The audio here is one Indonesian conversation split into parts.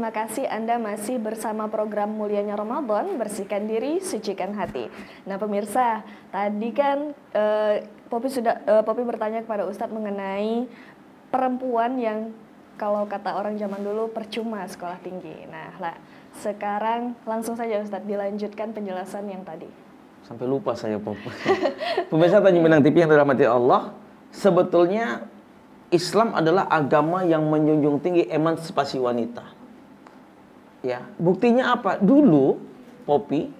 terima kasih Anda masih bersama program Mulianya Ramadan, Bersihkan Diri, Sucikan Hati. Nah pemirsa, tadi kan eh, Popi sudah eh, Popi bertanya kepada Ustadz mengenai perempuan yang kalau kata orang zaman dulu percuma sekolah tinggi. Nah lah, sekarang langsung saja Ustadz dilanjutkan penjelasan yang tadi. Sampai lupa saya Popi. Pemirsa Tanjung Minang TV yang dirahmati Allah, sebetulnya Islam adalah agama yang menjunjung tinggi emansipasi wanita. Ya, buktinya apa? Dulu Popi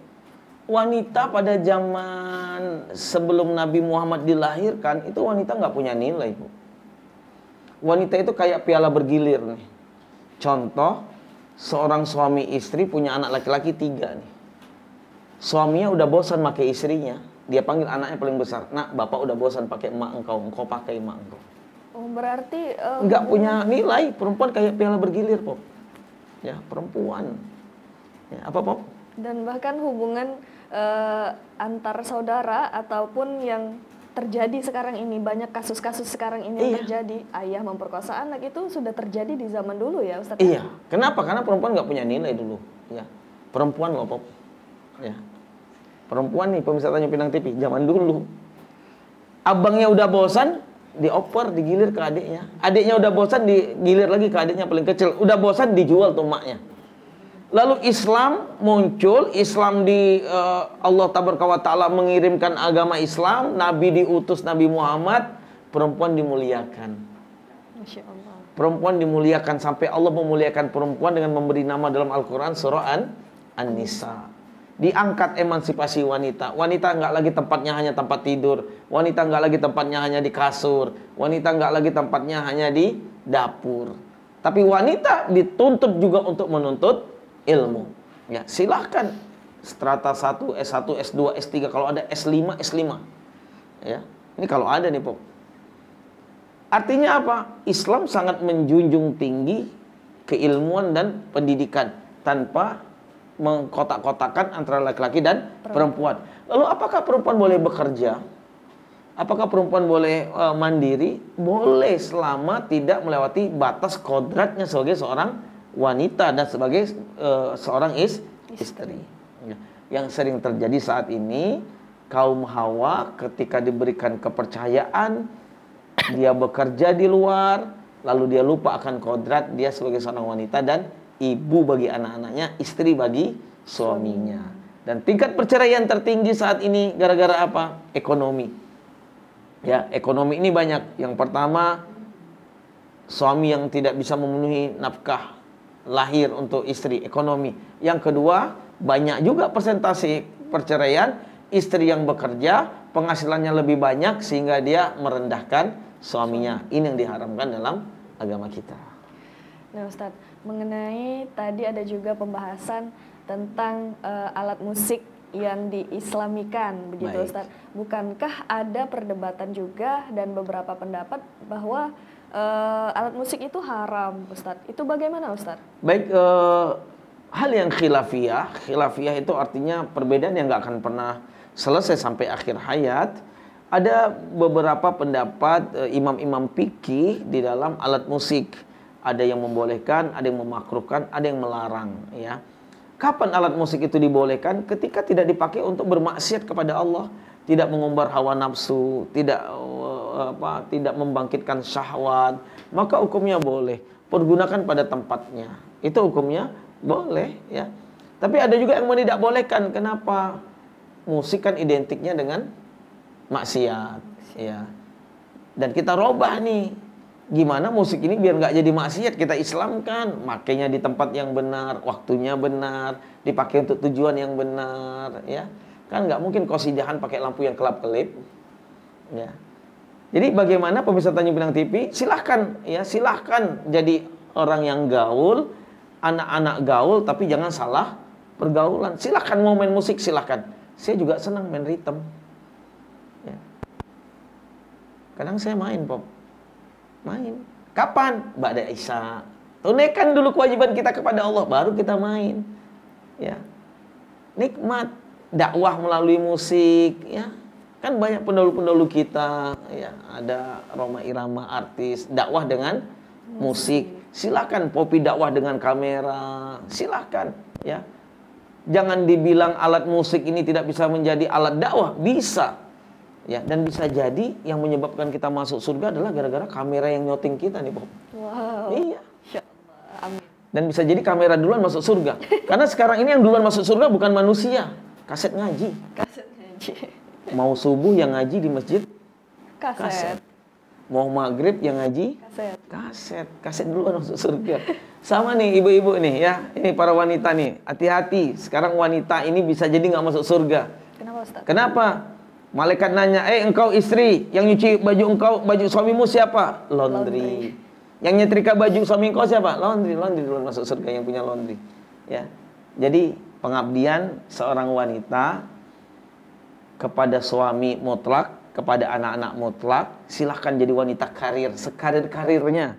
wanita pada zaman sebelum Nabi Muhammad dilahirkan itu wanita nggak punya nilai, Bu. Wanita itu kayak piala bergilir nih. Contoh, seorang suami istri punya anak laki-laki tiga nih. Suaminya udah bosan pakai istrinya, dia panggil anaknya paling besar. Nak, bapak udah bosan pakai emak engkau, engkau pakai emak engkau. Oh, berarti eh, nggak um, punya nilai perempuan kayak piala bergilir, Pop ya perempuan ya, apa pop dan bahkan hubungan uh, antar saudara ataupun yang terjadi sekarang ini banyak kasus-kasus sekarang ini iya. terjadi ayah memperkosa anak itu sudah terjadi di zaman dulu ya Ustaz iya kenapa karena perempuan nggak punya nilai dulu ya perempuan loh pop ya perempuan nih pemirsa tanya pinang TV zaman dulu abangnya udah bosan dioper digilir ke adiknya adiknya udah bosan digilir lagi ke adiknya paling kecil udah bosan dijual tuh maknya lalu Islam muncul Islam di uh, Allah taala mengirimkan agama Islam Nabi diutus Nabi Muhammad perempuan dimuliakan Masya Allah. perempuan dimuliakan sampai Allah memuliakan perempuan dengan memberi nama dalam Al-Quran surah An-Nisa diangkat emansipasi wanita. Wanita nggak lagi tempatnya hanya tempat tidur, wanita nggak lagi tempatnya hanya di kasur, wanita nggak lagi tempatnya hanya di dapur. Tapi wanita dituntut juga untuk menuntut ilmu. Ya, silahkan strata 1, S1, S2, S3, kalau ada S5, S5. Ya. Ini kalau ada nih, Pop. Artinya apa? Islam sangat menjunjung tinggi keilmuan dan pendidikan tanpa mengkotak-kotakan antara laki-laki dan perempuan. perempuan. Lalu apakah perempuan boleh bekerja? Apakah perempuan boleh uh, mandiri? Boleh selama tidak melewati batas kodratnya sebagai seorang wanita dan sebagai uh, seorang is istri. istri. Ya. Yang sering terjadi saat ini kaum Hawa ketika diberikan kepercayaan dia bekerja di luar lalu dia lupa akan kodrat dia sebagai seorang wanita dan ibu bagi anak-anaknya, istri bagi suaminya. Dan tingkat perceraian tertinggi saat ini gara-gara apa? Ekonomi. Ya, ekonomi ini banyak. Yang pertama suami yang tidak bisa memenuhi nafkah lahir untuk istri, ekonomi. Yang kedua, banyak juga persentase perceraian istri yang bekerja, penghasilannya lebih banyak sehingga dia merendahkan suaminya. Ini yang diharamkan dalam agama kita. Nah, Ustadz, mengenai tadi ada juga pembahasan tentang uh, alat musik yang diislamikan begitu Baik. Ustaz. Bukankah ada perdebatan juga dan beberapa pendapat bahwa uh, alat musik itu haram Ustaz. Itu bagaimana Ustaz? Baik uh, hal yang khilafiyah, khilafiyah itu artinya perbedaan yang nggak akan pernah selesai sampai akhir hayat. Ada beberapa pendapat imam-imam uh, fikih di dalam alat musik ada yang membolehkan, ada yang memakruhkan, ada yang melarang ya. Kapan alat musik itu dibolehkan? Ketika tidak dipakai untuk bermaksiat kepada Allah, tidak mengumbar hawa nafsu, tidak eh, apa, tidak membangkitkan syahwat, maka hukumnya boleh. Pergunakan pada tempatnya. Itu hukumnya boleh ya. Tapi ada juga yang bolehkan. Kenapa? Musik kan identiknya dengan maksiat ya. Dan kita robah nih gimana musik ini biar nggak jadi maksiat kita islamkan makainya di tempat yang benar waktunya benar dipakai untuk tujuan yang benar ya kan nggak mungkin kosidahan pakai lampu yang kelap kelip ya jadi bagaimana pemirsa tanya Pinang TV silahkan ya silahkan jadi orang yang gaul anak-anak gaul tapi jangan salah pergaulan silahkan mau main musik silahkan saya juga senang main ritme ya. kadang saya main pop main. Kapan? Ba'da Isya. Tunaikan dulu kewajiban kita kepada Allah baru kita main. Ya. Nikmat dakwah melalui musik ya. Kan banyak pendahulu-pendahulu kita ya, ada Roma Irama artis dakwah dengan musik. Silakan popi dakwah dengan kamera. Silakan ya. Jangan dibilang alat musik ini tidak bisa menjadi alat dakwah, bisa Ya, dan bisa jadi yang menyebabkan kita masuk surga adalah gara-gara kamera yang nyoting kita nih, Bob. Wow. Iya. Amin. Dan bisa jadi kamera duluan masuk surga. Karena sekarang ini yang duluan masuk surga bukan manusia, kaset ngaji. Kaset ngaji. Mau subuh yang ngaji di masjid kaset. kaset. Mau maghrib yang ngaji kaset. Kaset, kaset duluan masuk surga. Sama nih ibu-ibu nih ya, ini para wanita nih, hati-hati. Sekarang wanita ini bisa jadi nggak masuk surga. Kenapa Ustaz? Kenapa? Malaikat nanya, "Eh, engkau istri yang nyuci baju engkau, baju suamimu siapa?" Laundry. laundry. Yang nyetrika baju suami engkau siapa? Laundry, laundry dulu masuk surga yang punya laundry. Ya. Jadi, pengabdian seorang wanita kepada suami mutlak, kepada anak-anak mutlak, silahkan jadi wanita karir, sekarir-karirnya.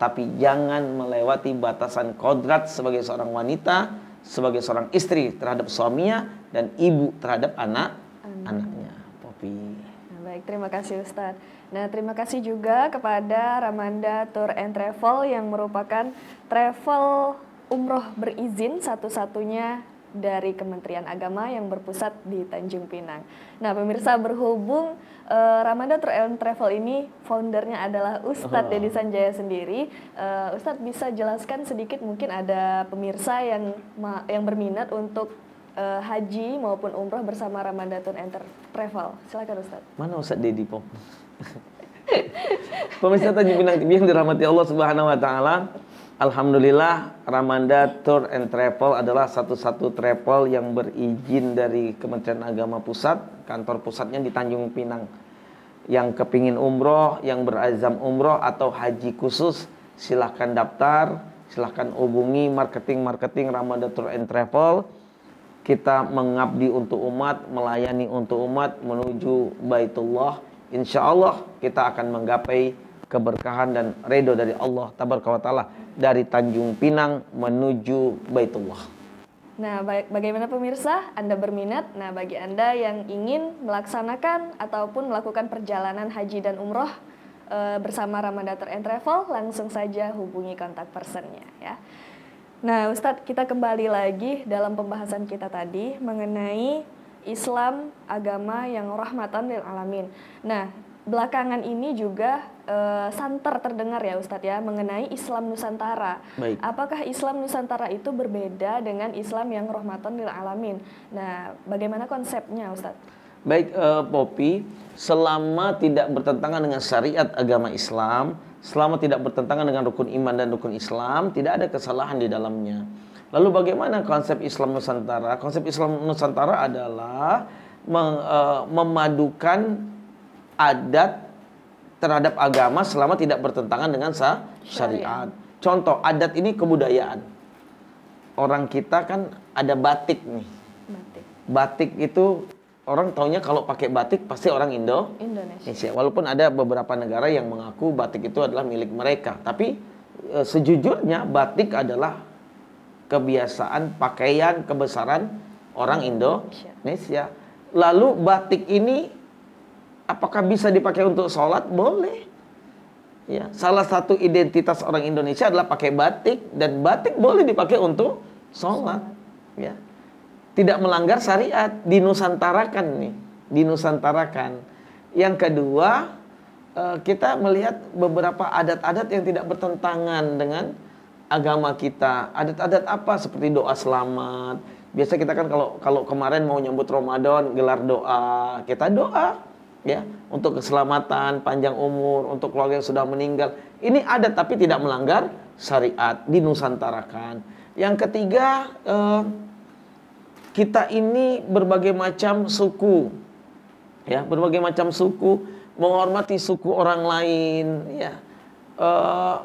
Tapi jangan melewati batasan kodrat sebagai seorang wanita, sebagai seorang istri terhadap suaminya, dan ibu terhadap anak-anak. Baik, terima kasih Ustadz. Nah, terima kasih juga kepada Ramanda Tour and Travel yang merupakan travel umroh berizin satu-satunya dari Kementerian Agama yang berpusat di Tanjung Pinang. Nah, pemirsa berhubung uh, Ramanda Tour and Travel ini foundernya adalah Ustadz Deddy Dedi Sanjaya sendiri. Uh, Ustadz bisa jelaskan sedikit mungkin ada pemirsa yang yang berminat untuk uh, haji maupun umroh bersama Ramadatun Enter Travel. Silakan Ustaz. Mana Ustaz Dedi Pop? Pemirsa Tanjung Pinang TV yang dirahmati Allah Subhanahu wa taala. Alhamdulillah Ramanda Tour and Travel adalah satu-satu travel yang berizin dari Kementerian Agama Pusat, kantor pusatnya di Tanjung Pinang. Yang kepingin umroh, yang berazam umroh atau haji khusus, silahkan daftar, silahkan hubungi marketing-marketing Ramanda Tour and Travel kita mengabdi untuk umat, melayani untuk umat menuju Baitullah. Insya Allah kita akan menggapai keberkahan dan redo dari Allah Tabaraka wa Ta'ala dari Tanjung Pinang menuju Baitullah. Nah, bagaimana pemirsa? Anda berminat? Nah, bagi Anda yang ingin melaksanakan ataupun melakukan perjalanan haji dan umroh e, bersama Ramadhan and Travel, langsung saja hubungi kontak personnya ya. Nah, Ustadz, kita kembali lagi dalam pembahasan kita tadi mengenai Islam agama yang rahmatan lil alamin. Nah, belakangan ini juga e, santer terdengar ya Ustadz ya mengenai Islam Nusantara. Baik. Apakah Islam Nusantara itu berbeda dengan Islam yang rahmatan lil alamin? Nah, bagaimana konsepnya Ustadz? Baik, e, eh, Popi, selama tidak bertentangan dengan syariat agama Islam, Selama tidak bertentangan dengan rukun iman dan rukun Islam, tidak ada kesalahan di dalamnya. Lalu bagaimana konsep Islam Nusantara? Konsep Islam Nusantara adalah mem e, memadukan adat terhadap agama selama tidak bertentangan dengan syariat. Contoh, adat ini kebudayaan. Orang kita kan ada batik nih. Batik, batik itu orang taunya kalau pakai batik pasti orang Indo Indonesia. Indonesia. Walaupun ada beberapa negara yang mengaku batik itu adalah milik mereka, tapi e, sejujurnya batik adalah kebiasaan pakaian kebesaran orang Indo Indonesia. Lalu batik ini apakah bisa dipakai untuk sholat? Boleh. Ya, salah satu identitas orang Indonesia adalah pakai batik dan batik boleh dipakai untuk sholat. Ya tidak melanggar syariat di dinusantarakan nih di dinusantarakan yang kedua eh, kita melihat beberapa adat-adat yang tidak bertentangan dengan agama kita adat-adat apa seperti doa selamat biasa kita kan kalau kalau kemarin mau nyambut Ramadan gelar doa kita doa ya untuk keselamatan panjang umur untuk keluarga yang sudah meninggal ini adat tapi tidak melanggar syariat di dinusantarakan yang ketiga eh, kita ini berbagai macam suku ya berbagai macam suku menghormati suku orang lain ya e,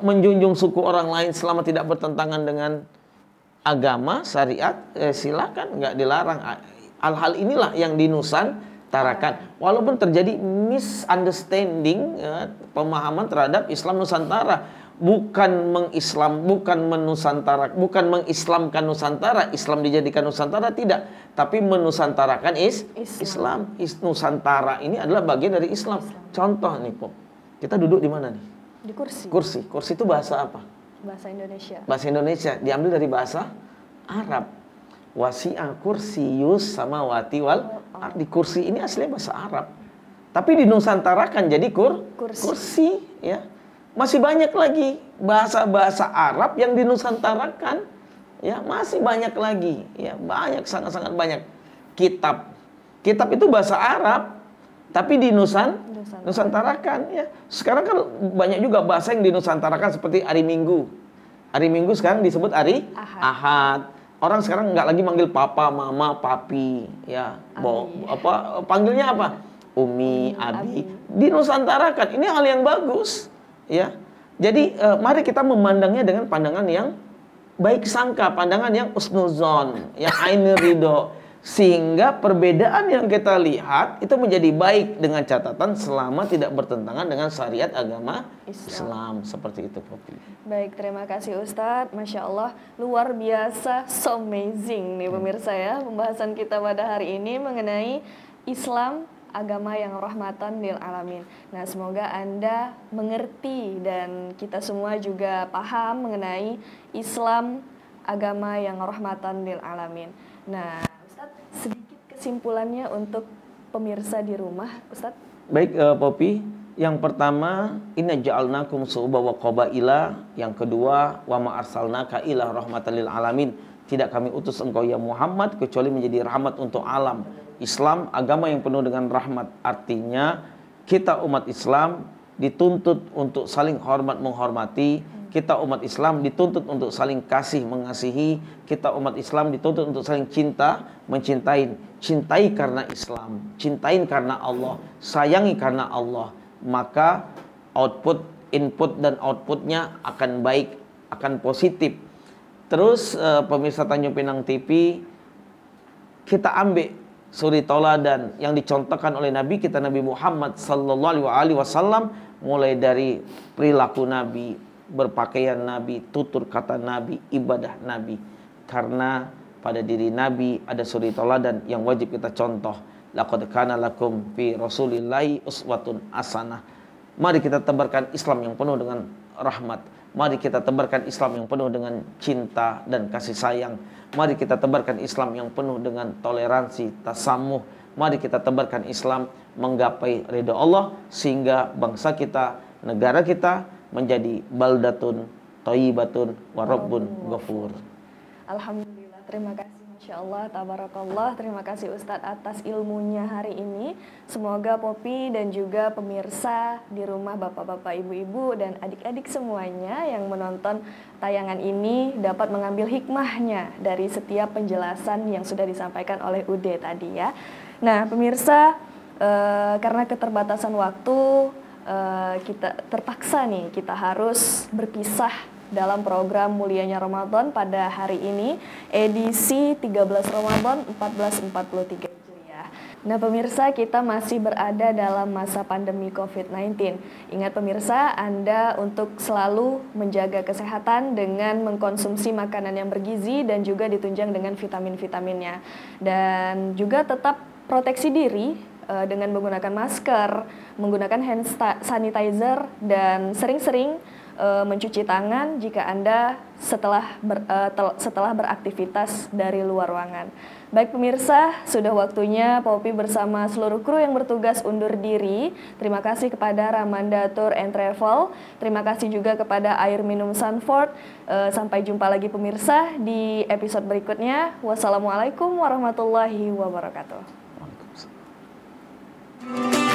menjunjung suku orang lain selama tidak bertentangan dengan agama syariat eh, silakan nggak dilarang hal-hal inilah yang dinusan tarakan walaupun terjadi misunderstanding ya, pemahaman terhadap Islam Nusantara bukan mengislam, bukan menusantara, bukan mengislamkan Nusantara, Islam dijadikan Nusantara tidak, tapi menusantarakan is Islam. Islam. Is, Nusantara ini adalah bagian dari Islam. Islam. Contoh nih, Pop. Kita duduk di mana nih? Di kursi. Kursi. Kursi itu bahasa apa? Bahasa Indonesia. Bahasa Indonesia diambil dari bahasa Arab. Wasi'a kursiyus sama wati wal di kursi ini aslinya bahasa Arab. Tapi di kan jadi kur kursi, kursi ya masih banyak lagi bahasa-bahasa Arab yang dinusantarakan. Ya, masih banyak lagi. Ya, banyak sangat-sangat banyak kitab. Kitab itu bahasa Arab tapi di Nusan, Nusantarakan ya. Sekarang kan banyak juga bahasa yang dinusantarakan seperti hari Minggu. Hari Minggu sekarang disebut hari Ahad. Ahad orang sekarang nggak lagi manggil papa, mama, papi, ya, bo, apa panggilnya apa? Umi, Abi. Abi. Di ini hal yang bagus ya. Jadi eh, mari kita memandangnya dengan pandangan yang baik sangka, pandangan yang usnuzon, yang ainul ridho. Sehingga perbedaan yang kita lihat itu menjadi baik dengan catatan selama tidak bertentangan dengan syariat agama Islam. Islam. Seperti itu, Popi. Baik, terima kasih Ustadz. Masya Allah, luar biasa, so amazing nih hmm. pemirsa ya. Pembahasan kita pada hari ini mengenai Islam agama yang rahmatan lil alamin. Nah, semoga Anda mengerti dan kita semua juga paham mengenai Islam agama yang rahmatan lil alamin. Nah, Ustaz, sedikit kesimpulannya untuk pemirsa di rumah, Ustaz. Baik, uh, eh, Popi. Yang pertama, inna ja'alnakum su'uba wa qabaila. Yang kedua, wa ma'arsalnaka ilah rahmatan lil alamin. Tidak kami utus engkau ya Muhammad kecuali menjadi rahmat untuk alam Islam agama yang penuh dengan rahmat. Artinya kita umat Islam dituntut untuk saling hormat menghormati, kita umat Islam dituntut untuk saling kasih mengasihi, kita umat Islam dituntut untuk saling cinta mencintai, cintai karena Islam, cintain karena Allah, sayangi karena Allah, maka output, input dan outputnya akan baik, akan positif. Terus eh, pemirsa Tanjung Pinang TV kita ambil suri tauladan yang dicontohkan oleh Nabi kita Nabi Muhammad sallallahu alaihi wasallam mulai dari perilaku Nabi, berpakaian Nabi, tutur kata Nabi, ibadah Nabi. Karena pada diri Nabi ada suri tauladan yang wajib kita contoh. Laqad kana lakum fi Rasulillahi uswatun asanah. Mari kita tebarkan Islam yang penuh dengan rahmat. Mari kita tebarkan Islam yang penuh dengan cinta dan kasih sayang. Mari kita tebarkan Islam yang penuh dengan toleransi, tasamuh. Mari kita tebarkan Islam menggapai ridha Allah sehingga bangsa kita, negara kita menjadi baldatun, toyibatun, warobun gafur. Alhamdulillah, terima kasih. Masya Allah, tabarakallah. Terima kasih Ustadz atas ilmunya hari ini. Semoga Popi dan juga pemirsa di rumah bapak-bapak, ibu-ibu, dan adik-adik semuanya yang menonton tayangan ini dapat mengambil hikmahnya dari setiap penjelasan yang sudah disampaikan oleh Ude tadi ya. Nah, pemirsa, eh, karena keterbatasan waktu, eh, kita terpaksa nih kita harus berpisah dalam program Mulianya Ramadan pada hari ini edisi 13 Ramadan 1443 Nah pemirsa kita masih berada dalam masa pandemi COVID-19. Ingat pemirsa Anda untuk selalu menjaga kesehatan dengan mengkonsumsi makanan yang bergizi dan juga ditunjang dengan vitamin-vitaminnya. Dan juga tetap proteksi diri eh, dengan menggunakan masker, menggunakan hand sanitizer, dan sering-sering uh, mencuci tangan jika Anda setelah ber, uh, tel, setelah beraktivitas dari luar ruangan. Baik pemirsa, sudah waktunya Popi bersama seluruh kru yang bertugas undur diri. Terima kasih kepada Ramanda Tour and Travel. Terima kasih juga kepada Air Minum Sanford. Uh, sampai jumpa lagi pemirsa di episode berikutnya. Wassalamualaikum warahmatullahi wabarakatuh. Thank